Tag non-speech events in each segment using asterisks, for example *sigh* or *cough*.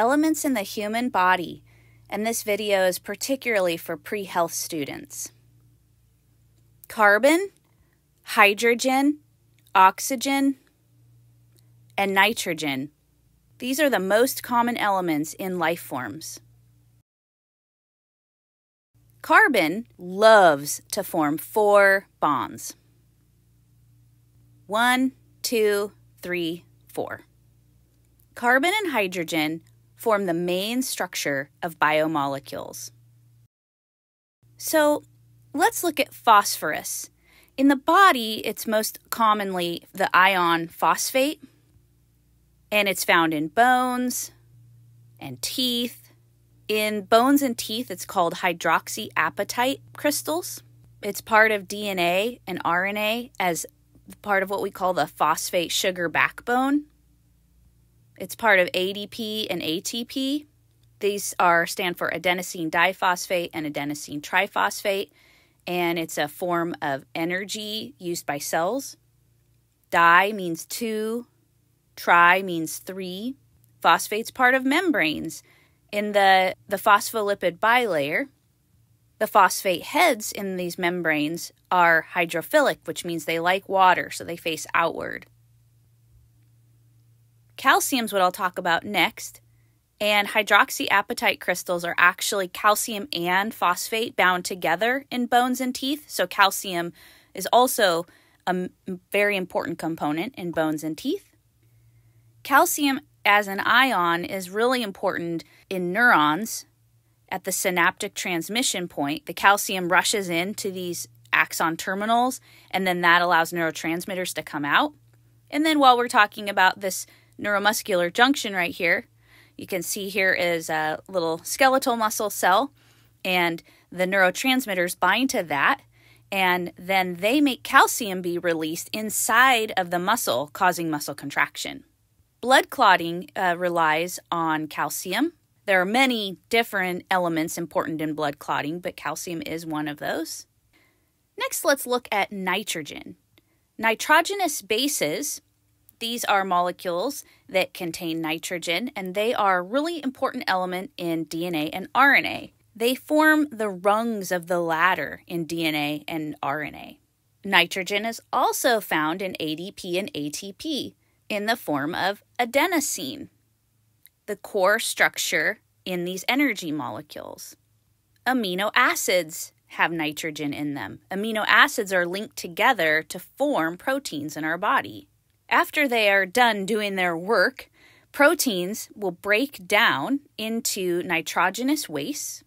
Elements in the Human Body, and this video is particularly for pre-health students. Carbon, hydrogen, oxygen, and nitrogen. These are the most common elements in life forms. Carbon loves to form four bonds. One, two, three, four. Carbon and hydrogen form the main structure of biomolecules. So let's look at phosphorus. In the body, it's most commonly the ion phosphate, and it's found in bones and teeth. In bones and teeth, it's called hydroxyapatite crystals. It's part of DNA and RNA as part of what we call the phosphate sugar backbone. It's part of ADP and ATP. These are stand for adenosine diphosphate and adenosine triphosphate, and it's a form of energy used by cells. Di means two, tri means three. Phosphate's part of membranes. In the, the phospholipid bilayer, the phosphate heads in these membranes are hydrophilic, which means they like water, so they face outward. Calcium is what I'll talk about next. And hydroxyapatite crystals are actually calcium and phosphate bound together in bones and teeth. So, calcium is also a very important component in bones and teeth. Calcium as an ion is really important in neurons at the synaptic transmission point. The calcium rushes into these axon terminals, and then that allows neurotransmitters to come out. And then, while we're talking about this neuromuscular junction right here. You can see here is a little skeletal muscle cell, and the neurotransmitters bind to that, and then they make calcium be released inside of the muscle, causing muscle contraction. Blood clotting uh, relies on calcium. There are many different elements important in blood clotting, but calcium is one of those. Next, let's look at nitrogen. Nitrogenous bases these are molecules that contain nitrogen, and they are a really important element in DNA and RNA. They form the rungs of the ladder in DNA and RNA. Nitrogen is also found in ADP and ATP in the form of adenosine, the core structure in these energy molecules. Amino acids have nitrogen in them. Amino acids are linked together to form proteins in our body. After they are done doing their work, proteins will break down into nitrogenous waste.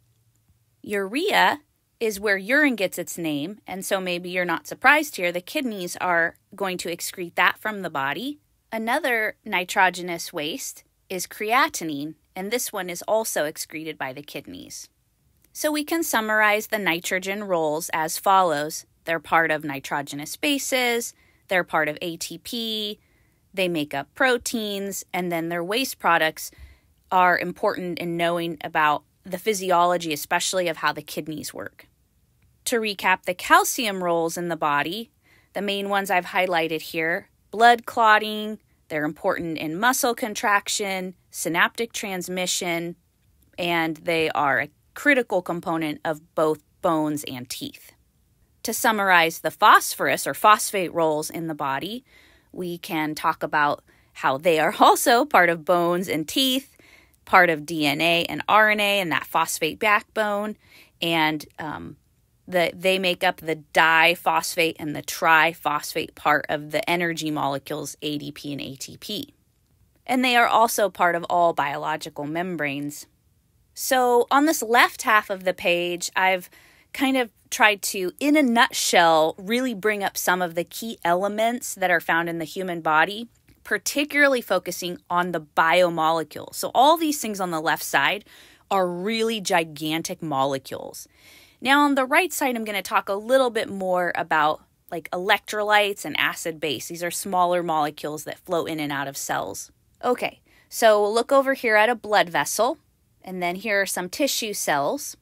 Urea is where urine gets its name, and so maybe you're not surprised here. The kidneys are going to excrete that from the body. Another nitrogenous waste is creatinine, and this one is also excreted by the kidneys. So we can summarize the nitrogen roles as follows. They're part of nitrogenous bases, they're part of ATP, they make up proteins, and then their waste products are important in knowing about the physiology, especially of how the kidneys work. To recap the calcium roles in the body, the main ones I've highlighted here blood clotting, they're important in muscle contraction, synaptic transmission, and they are a critical component of both bones and teeth to summarize the phosphorus or phosphate roles in the body, we can talk about how they are *laughs* also part of bones and teeth, part of DNA and RNA, and that phosphate backbone, and um, they make up the diphosphate and the triphosphate part of the energy molecules ADP and ATP. And they are also part of all biological membranes. So, on this left half of the page, I've kind of tried to, in a nutshell, really bring up some of the key elements that are found in the human body, particularly focusing on the biomolecules. So, all these things on the left side are really gigantic molecules. Now, on the right side, I'm going to talk a little bit more about like electrolytes and acid base. These are smaller molecules that flow in and out of cells. Okay, so we'll look over here at a blood vessel, and then here are some tissue cells.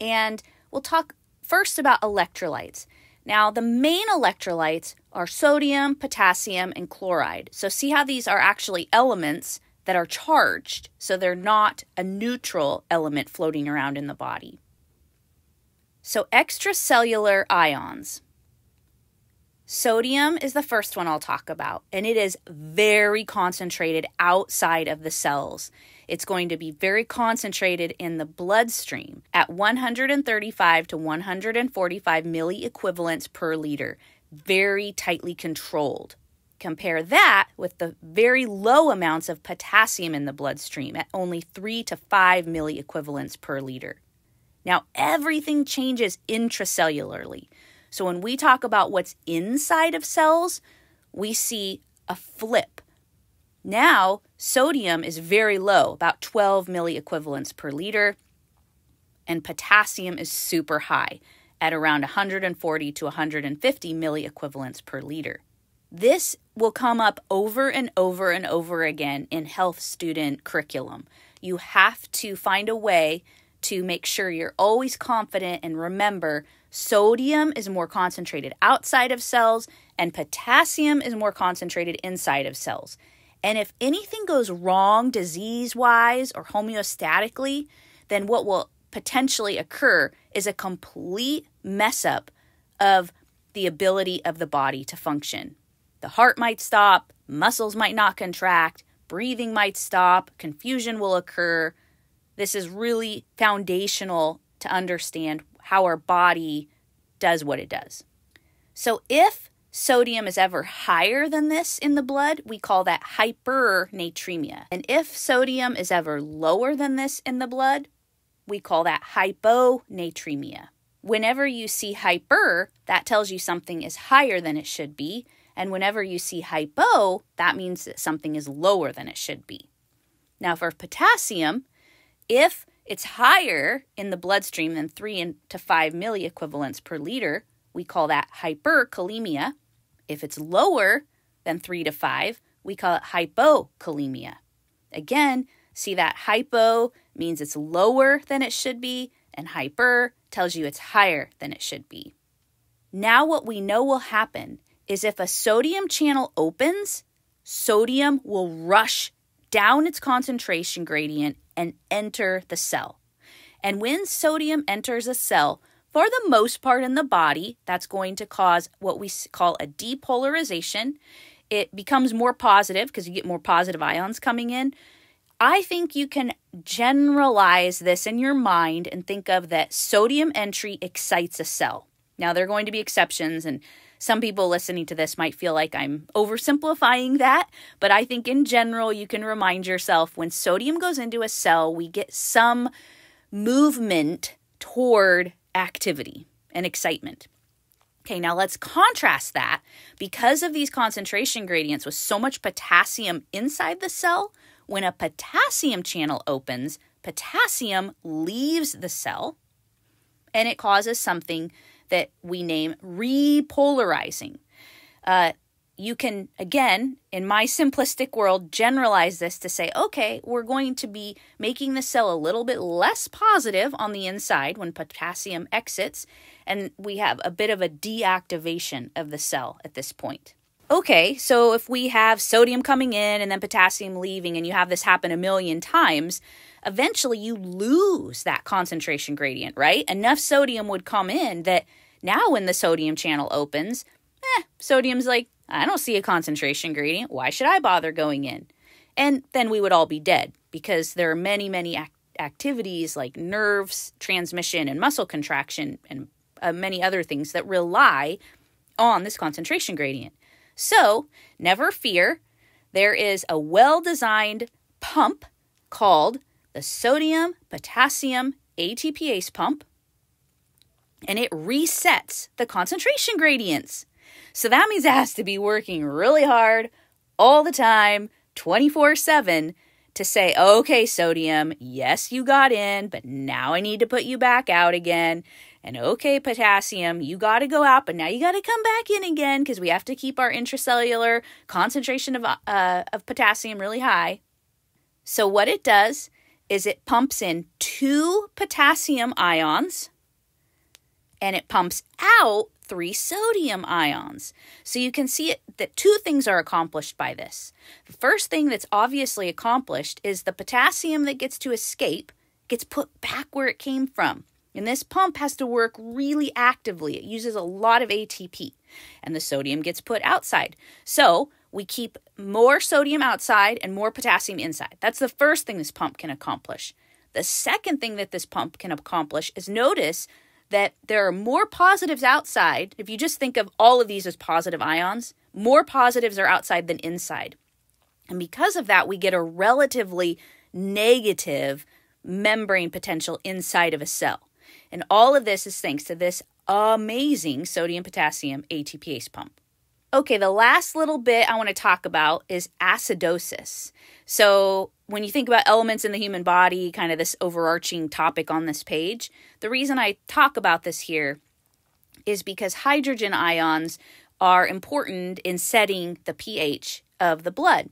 And we'll talk first about electrolytes. Now, the main electrolytes are sodium, potassium, and chloride. So, see how these are actually elements that are charged, so they're not a neutral element floating around in the body. So, extracellular ions. Sodium is the first one I'll talk about, and it is very concentrated outside of the cells. It's going to be very concentrated in the bloodstream at 135 to 145 milliequivalents per liter, very tightly controlled. Compare that with the very low amounts of potassium in the bloodstream at only 3 to 5 milliequivalents per liter. Now, everything changes intracellularly. So, when we talk about what's inside of cells, we see a flip. Now, Sodium is very low, about 12 milliequivalents per liter, and potassium is super high at around 140 to 150 milliequivalents per liter. This will come up over and over and over again in health student curriculum. You have to find a way to make sure you're always confident and remember sodium is more concentrated outside of cells and potassium is more concentrated inside of cells. And if anything goes wrong disease wise or homeostatically, then what will potentially occur is a complete mess up of the ability of the body to function. The heart might stop, muscles might not contract, breathing might stop, confusion will occur. This is really foundational to understand how our body does what it does. So, if sodium is ever higher than this in the blood, we call that hypernatremia. And if sodium is ever lower than this in the blood, we call that hyponatremia. Whenever you see hyper, that tells you something is higher than it should be. And whenever you see hypo, that means that something is lower than it should be. Now, for potassium, if it's higher in the bloodstream than 3 to 5 milliequivalents per liter, we call that hyperkalemia. If it's lower than three to five, we call it hypokalemia. Again, see that hypo means it's lower than it should be, and hyper tells you it's higher than it should be. Now, what we know will happen is if a sodium channel opens, sodium will rush down its concentration gradient and enter the cell. And when sodium enters a cell, for the most part in the body, that's going to cause what we call a depolarization. It becomes more positive because you get more positive ions coming in. I think you can generalize this in your mind and think of that sodium entry excites a cell. Now, there are going to be exceptions, and some people listening to this might feel like I'm oversimplifying that, but I think in general, you can remind yourself when sodium goes into a cell, we get some movement toward activity and excitement. Okay, now let's contrast that because of these concentration gradients with so much potassium inside the cell. When a potassium channel opens, potassium leaves the cell and it causes something that we name repolarizing. Uh, you can, again, in my simplistic world, generalize this to say, okay, we're going to be making the cell a little bit less positive on the inside when potassium exits, and we have a bit of a deactivation of the cell at this point. Okay, so if we have sodium coming in and then potassium leaving, and you have this happen a million times, eventually you lose that concentration gradient, right? Enough sodium would come in that now when the sodium channel opens, eh, sodium's like, I don't see a concentration gradient. Why should I bother going in? And then we would all be dead because there are many, many activities like nerves transmission and muscle contraction and uh, many other things that rely on this concentration gradient. So, never fear. There is a well designed pump called the sodium potassium ATPase pump, and it resets the concentration gradients. So that means it has to be working really hard all the time, 24 7, to say, okay, sodium, yes, you got in, but now I need to put you back out again. And okay, potassium, you got to go out, but now you got to come back in again because we have to keep our intracellular concentration of, uh, of potassium really high. So, what it does is it pumps in two potassium ions and it pumps out three sodium ions. So you can see that two things are accomplished by this. The first thing that's obviously accomplished is the potassium that gets to escape gets put back where it came from. And this pump has to work really actively. It uses a lot of ATP, and the sodium gets put outside. So we keep more sodium outside and more potassium inside. That's the first thing this pump can accomplish. The second thing that this pump can accomplish is notice that there are more positives outside. If you just think of all of these as positive ions, more positives are outside than inside. And because of that, we get a relatively negative membrane potential inside of a cell. And all of this is thanks to this amazing sodium potassium ATPase pump. Okay, the last little bit I want to talk about is acidosis. So, when you think about elements in the human body, kind of this overarching topic on this page, the reason I talk about this here is because hydrogen ions are important in setting the pH of the blood.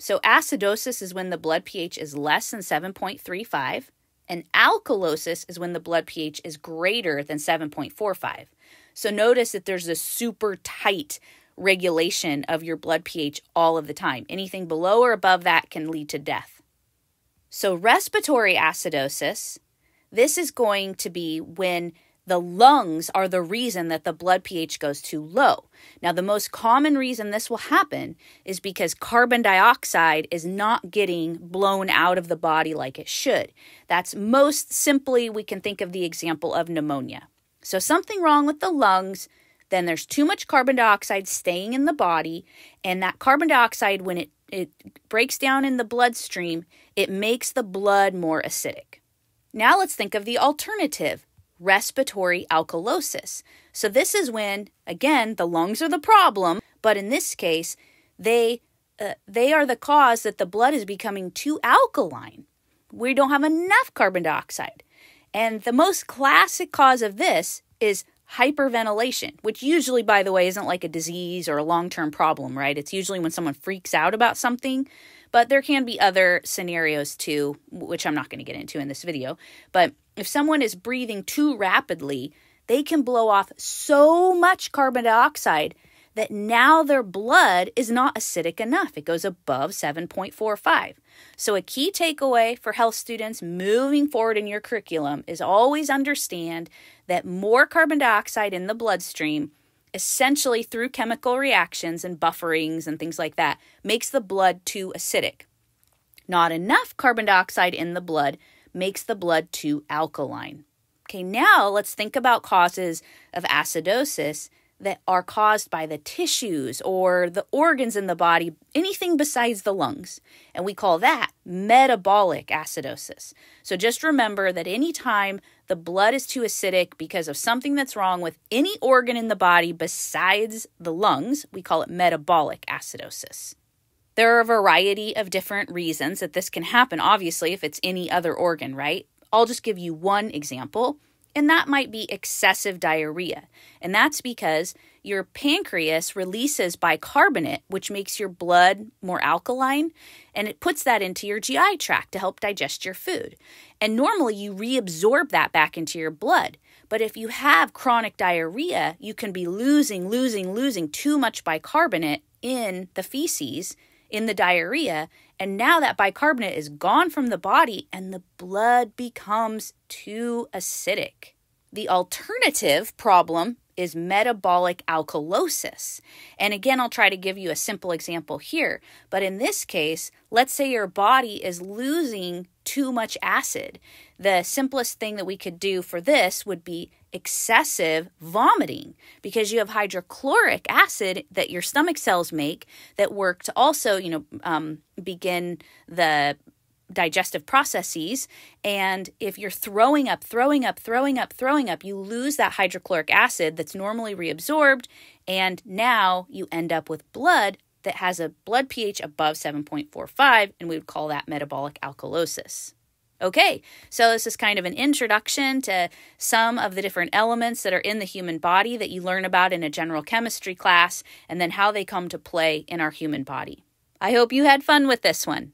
So, acidosis is when the blood pH is less than 7.35, and alkalosis is when the blood pH is greater than 7.45. So, notice that there's a super tight regulation of your blood pH all of the time. Anything below or above that can lead to death. So, respiratory acidosis, this is going to be when the lungs are the reason that the blood pH goes too low. Now, the most common reason this will happen is because carbon dioxide is not getting blown out of the body like it should. That's most simply, we can think of the example of pneumonia. So, something wrong with the lungs then there's too much carbon dioxide staying in the body. And that carbon dioxide, when it, it breaks down in the bloodstream, it makes the blood more acidic. Now let's think of the alternative respiratory alkalosis. So, this is when, again, the lungs are the problem, but in this case, they, uh, they are the cause that the blood is becoming too alkaline. We don't have enough carbon dioxide. And the most classic cause of this is hyperventilation, which usually, by the way, isn't like a disease or a long term problem, right? It's usually when someone freaks out about something, but there can be other scenarios too, which I'm not going to get into in this video. But if someone is breathing too rapidly, they can blow off so much carbon dioxide that now their blood is not acidic enough. It goes above 7.45. So, a key takeaway for health students moving forward in your curriculum is always understand that more carbon dioxide in the bloodstream, essentially through chemical reactions and bufferings and things like that, makes the blood too acidic. Not enough carbon dioxide in the blood makes the blood too alkaline. Okay, now let's think about causes of acidosis that are caused by the tissues or the organs in the body, anything besides the lungs. And we call that metabolic acidosis. So just remember that anytime the blood is too acidic because of something that's wrong with any organ in the body besides the lungs. We call it metabolic acidosis. There are a variety of different reasons that this can happen, obviously, if it's any other organ, right? I'll just give you one example. And that might be excessive diarrhea. And that's because your pancreas releases bicarbonate, which makes your blood more alkaline, and it puts that into your GI tract to help digest your food. And normally you reabsorb that back into your blood. But if you have chronic diarrhea, you can be losing, losing, losing too much bicarbonate in the feces in the diarrhea. And now that bicarbonate is gone from the body and the blood becomes too acidic. The alternative problem is metabolic alkalosis. And again, I'll try to give you a simple example here. But in this case, let's say your body is losing too much acid. The simplest thing that we could do for this would be excessive vomiting because you have hydrochloric acid that your stomach cells make that work to also, you know, um, begin the digestive processes. And if you're throwing up, throwing up, throwing up, throwing up, you lose that hydrochloric acid that's normally reabsorbed. And now you end up with blood that has a blood pH above 7.45, and we would call that metabolic alkalosis. Okay, so this is kind of an introduction to some of the different elements that are in the human body that you learn about in a general chemistry class and then how they come to play in our human body. I hope you had fun with this one.